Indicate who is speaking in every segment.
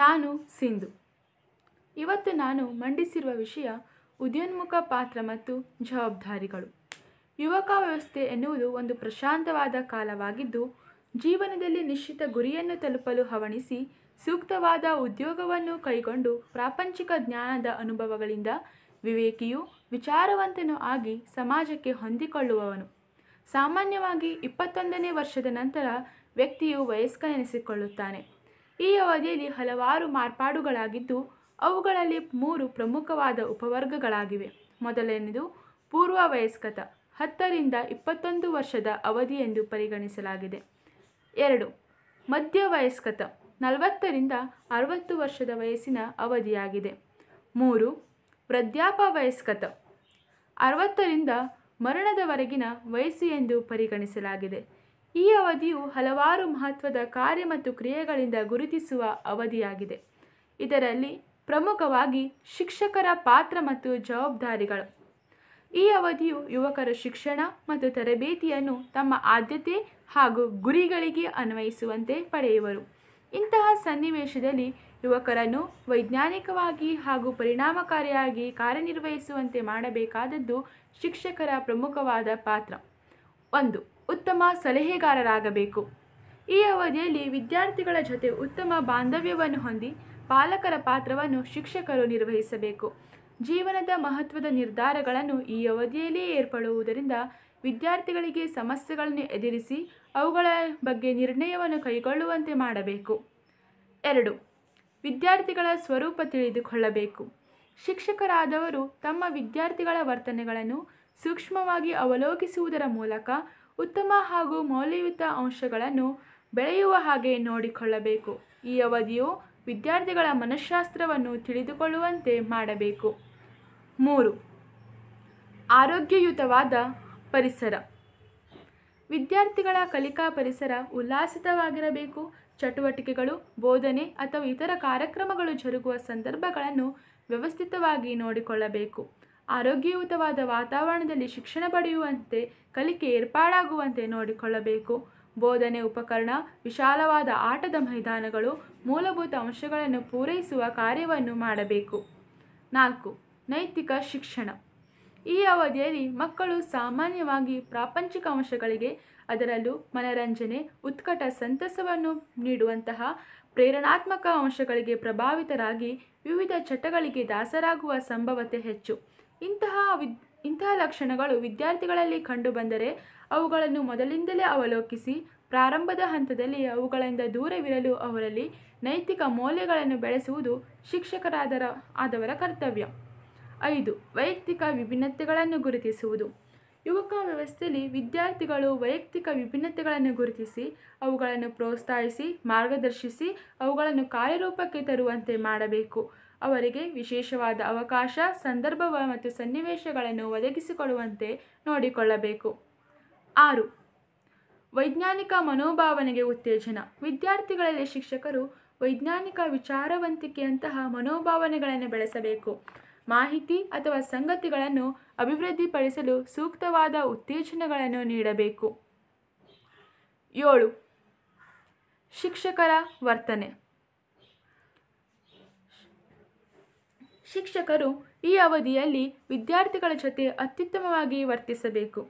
Speaker 1: ನಾನು ಸಿಂಧು ಇವತ್ತು ನಾನು ಮಂಡಿಸಿರುವ ವಿಷಯ ಉದ್ಯೋನ್ಮುಖ ಪಾತ್ರ ಮತ್ತು ಜವಾಬ್ದಾರಿಗಳು ಯುವಕ ವ್ಯವಸ್ಥೆ ಎನ್ನುವುದು ಒಂದು ಪ್ರಶಾಂತವಾದ ಕಾಲವಾಗಿದ್ದು ಜೀವನದಲ್ಲಿ ನಿಶ್ಚಿತ ಗುರಿಯನ್ನು ತಲುಪಲು ಹವಣಿಸಿ ಸೂಕ್ತವಾದ ಉದ್ಯೋಗವನ್ನು ಕೈಗೊಂಡು ಪ್ರಾಪಂಚಿಕ ಜ್ಞಾನದ ಅನುಭವಗಳಿಂದ ವಿವೇಕಿಯು ವಿಚಾರವಂತನು ಆಗಿ ಸಮಾಜಕ್ಕೆ ಹೊಂದಿಕೊಳ್ಳುವವನು ಸಾಮಾನ್ಯವಾಗಿ ಇಪ್ಪತ್ತೊಂದನೇ ವರ್ಷದ ನಂತರ ವ್ಯಕ್ತಿಯು ವಯಸ್ಕ ಎನಿಸಿಕೊಳ್ಳುತ್ತಾನೆ ಈ ಅವಧಿಯಲ್ಲಿ ಹಲವಾರು ಮಾರ್ಪಾಡುಗಳಾಗಿದ್ದು ಅವುಗಳಲ್ಲಿ ಮೂರು ಪ್ರಮುಖವಾದ ಉಪವರ್ಗಗಳಾಗಿವೆ ಮೊದಲನೆಯದು ಪೂರ್ವ ವಯಸ್ಕತ ಹತ್ತರಿಂದ ಇಪ್ಪತ್ತೊಂದು ವರ್ಷದ ಅವಧಿ ಎಂದು ಪರಿಗಣಿಸಲಾಗಿದೆ ಎರಡು ಮಧ್ಯವಯಸ್ಕತ ನಲವತ್ತರಿಂದ ಅರವತ್ತು ವರ್ಷದ ವಯಸ್ಸಿನ ಅವಧಿಯಾಗಿದೆ ಮೂರು ವಯಸ್ಕತ ಅರವತ್ತರಿಂದ ಮರಣದವರೆಗಿನ ವಯಸ್ಸು ಎಂದು ಪರಿಗಣಿಸಲಾಗಿದೆ ಈ ಅವಧಿಯು ಹಲವಾರು ಮಹತ್ವದ ಕಾರ್ಯ ಮತ್ತು ಕ್ರಿಯೆಗಳಿಂದ ಗುರುತಿಸುವ ಅವಧಿಯಾಗಿದೆ ಇದರಲ್ಲಿ ಪ್ರಮುಖವಾಗಿ ಶಿಕ್ಷಕರ ಪಾತ್ರ ಮತ್ತು ಜವಾಬ್ದಾರಿಗಳು ಈ ಅವಧಿಯು ಯುವಕರ ಶಿಕ್ಷಣ ಮತ್ತು ತರಬೇತಿಯನ್ನು ತಮ್ಮ ಆದ್ಯತೆ ಹಾಗೂ ಗುರಿಗಳಿಗೆ ಅನ್ವಯಿಸುವಂತೆ ಪಡೆಯುವರು ಇಂತಹ ಸನ್ನಿವೇಶದಲ್ಲಿ ಯುವಕರನ್ನು ವೈಜ್ಞಾನಿಕವಾಗಿ ಹಾಗೂ ಪರಿಣಾಮಕಾರಿಯಾಗಿ ಕಾರ್ಯನಿರ್ವಹಿಸುವಂತೆ ಮಾಡಬೇಕಾದದ್ದು ಶಿಕ್ಷಕರ ಪ್ರಮುಖವಾದ ಪಾತ್ರ ಒಂದು ಉತ್ತಮ ಸಲಹೆಗಾರರಾಗಬೇಕು ಈ ಅವಧಿಯಲ್ಲಿ ವಿದ್ಯಾರ್ಥಿಗಳ ಜೊತೆ ಉತ್ತಮ ಬಾಂಧವ್ಯವನ್ನು ಹೊಂದಿ ಪಾಲಕರ ಪಾತ್ರವನ್ನು ಶಿಕ್ಷಕರು ನಿರ್ವಹಿಸಬೇಕು ಜೀವನದ ಮಹತ್ವದ ನಿರ್ಧಾರಗಳನ್ನು ಈ ಅವಧಿಯಲ್ಲಿಯೇ ಏರ್ಪಡುವುದರಿಂದ ವಿದ್ಯಾರ್ಥಿಗಳಿಗೆ ಸಮಸ್ಯೆಗಳನ್ನು ಎದುರಿಸಿ ಅವುಗಳ ಬಗ್ಗೆ ನಿರ್ಣಯವನ್ನು ಕೈಗೊಳ್ಳುವಂತೆ ಮಾಡಬೇಕು ಎರಡು ವಿದ್ಯಾರ್ಥಿಗಳ ಸ್ವರೂಪ ತಿಳಿದುಕೊಳ್ಳಬೇಕು ಶಿಕ್ಷಕರಾದವರು ತಮ್ಮ ವಿದ್ಯಾರ್ಥಿಗಳ ವರ್ತನೆಗಳನ್ನು ಸೂಕ್ಷ್ಮವಾಗಿ ಅವಲೋಕಿಸುವುದರ ಮೂಲಕ ಉತ್ತಮ ಹಾಗೂ ಮೌಲ್ಯಯುತ ಅಂಶಗಳನ್ನು ಬೆಳೆಯುವ ಹಾಗೆ ನೋಡಿಕೊಳ್ಳಬೇಕು ಈ ಅವಧಿಯು ವಿದ್ಯಾರ್ಥಿಗಳ ಮನಃಶಾಸ್ತ್ರವನ್ನು ತಿಳಿದುಕೊಳ್ಳುವಂತೆ ಮಾಡಬೇಕು ಮೂರು ಆರೋಗ್ಯಯುತವಾದ ಪರಿಸರ ವಿದ್ಯಾರ್ಥಿಗಳ ಕಲಿಕಾ ಪರಿಸರ ಉಲ್ಲಾಸಿತವಾಗಿರಬೇಕು ಚಟುವಟಿಕೆಗಳು ಬೋಧನೆ ಅಥವಾ ಇತರ ಕಾರ್ಯಕ್ರಮಗಳು ಜರುಗುವ ಸಂದರ್ಭಗಳನ್ನು ವ್ಯವಸ್ಥಿತವಾಗಿ ನೋಡಿಕೊಳ್ಳಬೇಕು ಆರೋಗ್ಯಯುತವಾದ ವಾತಾವರಣದಲ್ಲಿ ಶಿಕ್ಷಣ ಪಡೆಯುವಂತೆ ಕಲಿಕೆ ಏರ್ಪಾಡಾಗುವಂತೆ ನೋಡಿಕೊಳ್ಳಬೇಕು ಬೋಧನೆ ಉಪಕರಣ ವಿಶಾಲವಾದ ಆಟದ ಮೈದಾನಗಳು ಮೂಲಭೂತ ಅಂಶಗಳನ್ನು ಪೂರೈಸುವ ಕಾರ್ಯವನ್ನು ಮಾಡಬೇಕು ನಾಲ್ಕು ನೈತಿಕ ಶಿಕ್ಷಣ ಈ ಅವಧಿಯಲ್ಲಿ ಮಕ್ಕಳು ಸಾಮಾನ್ಯವಾಗಿ ಪ್ರಾಪಂಚಿಕ ಅಂಶಗಳಿಗೆ ಅದರಲ್ಲೂ ಮನರಂಜನೆ ಉತ್ಕಟ ಸಂತಸವನ್ನು ನೀಡುವಂತಹ ಪ್ರೇರಣಾತ್ಮಕ ಅಂಶಗಳಿಗೆ ಪ್ರಭಾವಿತರಾಗಿ ವಿವಿಧ ಚಟಗಳಿಗೆ ದಾಸರಾಗುವ ಸಂಭವತೆ ಹೆಚ್ಚು ಇಂತಹ ವಿದ್ ಇಂತಹ ಲಕ್ಷಣಗಳು ವಿದ್ಯಾರ್ಥಿಗಳಲ್ಲಿ ಕಂಡುಬಂದರೆ ಅವುಗಳನ್ನು ಮೊದಲಿಂದಲೇ ಅವಲೋಕಿಸಿ ಪ್ರಾರಂಭದ ಹಂತದಲ್ಲಿ ಅವುಗಳಿಂದ ದೂರವಿರಲು ಅವರಲ್ಲಿ ನೈತಿಕ ಮೌಲ್ಯಗಳನ್ನು ಬೆಳೆಸುವುದು ಶಿಕ್ಷಕರಾದರ ಆದವರ ಕರ್ತವ್ಯ ಐದು ವೈಯಕ್ತಿಕ ವಿಭಿನ್ನತೆಗಳನ್ನು ಗುರುತಿಸುವುದು ಯುವಕ ವ್ಯವಸ್ಥೆಯಲ್ಲಿ ವಿದ್ಯಾರ್ಥಿಗಳು ವೈಯಕ್ತಿಕ ವಿಭಿನ್ನತೆಗಳನ್ನು ಗುರುತಿಸಿ ಅವುಗಳನ್ನು ಪ್ರೋತ್ಸಾಹಿಸಿ ಮಾರ್ಗದರ್ಶಿಸಿ ಅವುಗಳನ್ನು ಕಾರ್ಯರೂಪಕ್ಕೆ ತರುವಂತೆ ಮಾಡಬೇಕು ಅವರಿಗೆ ವಿಶೇಷವಾದ ಅವಕಾಶ ಸಂದರ್ಭ ಮತ್ತು ಸನ್ನಿವೇಶಗಳನ್ನು ಒದಗಿಸಿಕೊಡುವಂತೆ ನೋಡಿಕೊಳ್ಳಬೇಕು ಆರು ವೈಜ್ಞಾನಿಕ ಮನೋಭಾವನೆಗೆ ಉತ್ತೇಜನ ವಿದ್ಯಾರ್ಥಿಗಳಲ್ಲಿ ಶಿಕ್ಷಕರು ವೈಜ್ಞಾನಿಕ ವಿಚಾರವಂತಿಕೆಯಂತಹ ಮನೋಭಾವನೆಗಳನ್ನು ಬೆಳೆಸಬೇಕು ಮಾಹಿತಿ ಅಥವಾ ಸಂಗತಿಗಳನ್ನು ಅಭಿವೃದ್ಧಿಪಡಿಸಲು ಸೂಕ್ತವಾದ ಉತ್ತೇಜನಗಳನ್ನು ನೀಡಬೇಕು ಏಳು ಶಿಕ್ಷಕರ ವರ್ತನೆ ಶಿಕ್ಷಕರು ಈ ಅವಧಿಯಲ್ಲಿ ವಿದ್ಯಾರ್ಥಿಗಳ ಜೊತೆ ಅತ್ಯುತ್ತಮವಾಗಿ ವರ್ತಿಸಬೇಕು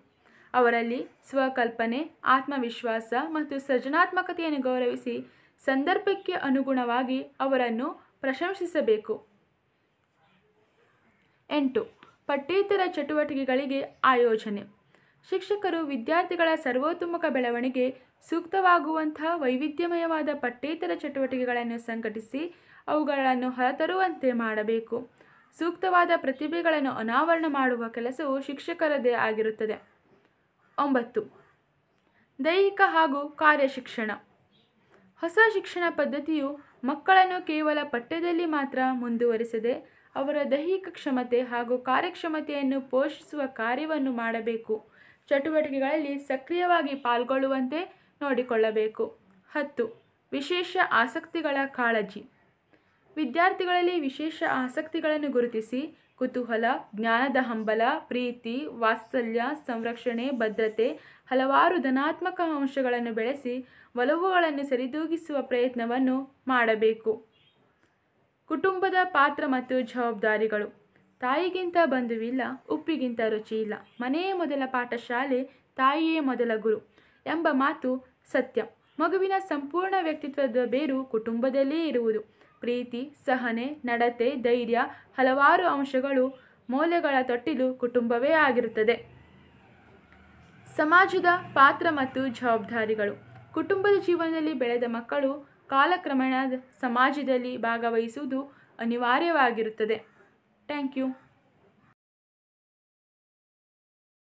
Speaker 1: ಅವರಲ್ಲಿ ಸ್ವಕಲ್ಪನೆ ಆತ್ಮವಿಶ್ವಾಸ ಮತ್ತು ಸೃಜನಾತ್ಮಕತೆಯನ್ನು ಗೌರವಿಸಿ ಸಂದರ್ಭಕ್ಕೆ ಅನುಗುಣವಾಗಿ ಅವರನ್ನು ಪ್ರಶಂಸಿಸಬೇಕು ಎಂಟು ಪಠ್ಯೇತರ ಚಟುವಟಿಕೆಗಳಿಗೆ ಆಯೋಜನೆ ಶಿಕ್ಷಕರು ವಿದ್ಯಾರ್ಥಿಗಳ ಸರ್ವೋತ್ತಮಕ ಬೆಳವಣಿಗೆ ಸೂಕ್ತವಾಗುವಂತಹ ವೈವಿಧ್ಯಮಯವಾದ ಪಠ್ಯೇತರ ಚಟುವಟಿಕೆಗಳನ್ನು ಸಂಘಟಿಸಿ ಅವುಗಳನ್ನು ಹೊರತರುವಂತೆ ಮಾಡಬೇಕು ಸೂಕ್ತವಾದ ಪ್ರತಿಭೆಗಳನ್ನು ಅನಾವರಣ ಮಾಡುವ ಕೆಲಸವು ಶಿಕ್ಷಕರದೇ ಆಗಿರುತ್ತದೆ ಒಂಬತ್ತು ದೈಹಿಕ ಹಾಗೂ ಕಾರ್ಯಶಿಕ್ಷಣ ಹೊಸ ಶಿಕ್ಷಣ ಪದ್ಧತಿಯು ಮಕ್ಕಳನ್ನು ಕೇವಲ ಪಠ್ಯದಲ್ಲಿ ಮಾತ್ರ ಮುಂದುವರಿಸದೆ ಅವರ ದೈಹಿಕ ಕ್ಷಮತೆ ಹಾಗೂ ಕಾರ್ಯಕ್ಷಮತೆಯನ್ನು ಪೋಷಿಸುವ ಕಾರ್ಯವನ್ನು ಮಾಡಬೇಕು ಚಟುವಟಿಕೆಗಳಲ್ಲಿ ಸಕ್ರಿಯವಾಗಿ ಪಾಲ್ಗೊಳ್ಳುವಂತೆ ನೋಡಿಕೊಳ್ಳಬೇಕು ಹತ್ತು ವಿಶೇಷ ಆಸಕ್ತಿಗಳ ಕಾಳಜಿ ವಿದ್ಯಾರ್ಥಿಗಳಲ್ಲಿ ವಿಶೇಷ ಆಸಕ್ತಿಗಳನ್ನು ಗುರುತಿಸಿ ಕುತೂಹಲ ಜ್ಞಾನದ ಹಂಬಲ ಪ್ರೀತಿ ವಾತ್ಸಲ್ಯ ಸಂರಕ್ಷಣೆ ಭದ್ರತೆ ಹಲವಾರು ಧನಾತ್ಮಕ ಅಂಶಗಳನ್ನು ಬೆಳೆಸಿ ಒಲವುಗಳನ್ನು ಸರಿದೂಗಿಸುವ ಪ್ರಯತ್ನವನ್ನು ಮಾಡಬೇಕು ಕುಟುಂಬದ ಪಾತ್ರ ಮತ್ತು ಜವಾಬ್ದಾರಿಗಳು ತಾಯಿಗಿಂತ ಬಂಧುವಿಲ್ಲ ಉಪ್ಪಿಗಿಂತ ರುಚಿ ಇಲ್ಲ ಮನೆಯೇ ಮೊದಲ ಪಾಠಶಾಲೆ ತಾಯಿಯೇ ಮೊದಲ ಗುರು ಎಂಬ ಮಾತು ಸತ್ಯ ಮಗುವಿನ ಸಂಪೂರ್ಣ ವ್ಯಕ್ತಿತ್ವದ ಬೇರು ಕುಟುಂಬದಲ್ಲೇ ಇರುವುದು ಪ್ರೀತಿ ಸಹನೆ ನಡತೆ ಧೈರ್ಯ ಹಲವಾರು ಅಂಶಗಳು ಮೌಲ್ಯಗಳ ತೊಟ್ಟಿಲು ಕುಟುಂಬವೇ ಆಗಿರುತ್ತದೆ ಸಮಾಜದ ಪಾತ್ರ ಮತ್ತು ಜವಾಬ್ದಾರಿಗಳು ಕುಟುಂಬದ ಜೀವನದಲ್ಲಿ ಬೆಳೆದ ಮಕ್ಕಳು ಕಾಲಕ್ರಮೇಣ ಸಮಾಜದಲ್ಲಿ ಭಾಗವಹಿಸುವುದು ಅನಿವಾರ್ಯವಾಗಿರುತ್ತದೆ ಥ್ಯಾಂಕ್ ಯು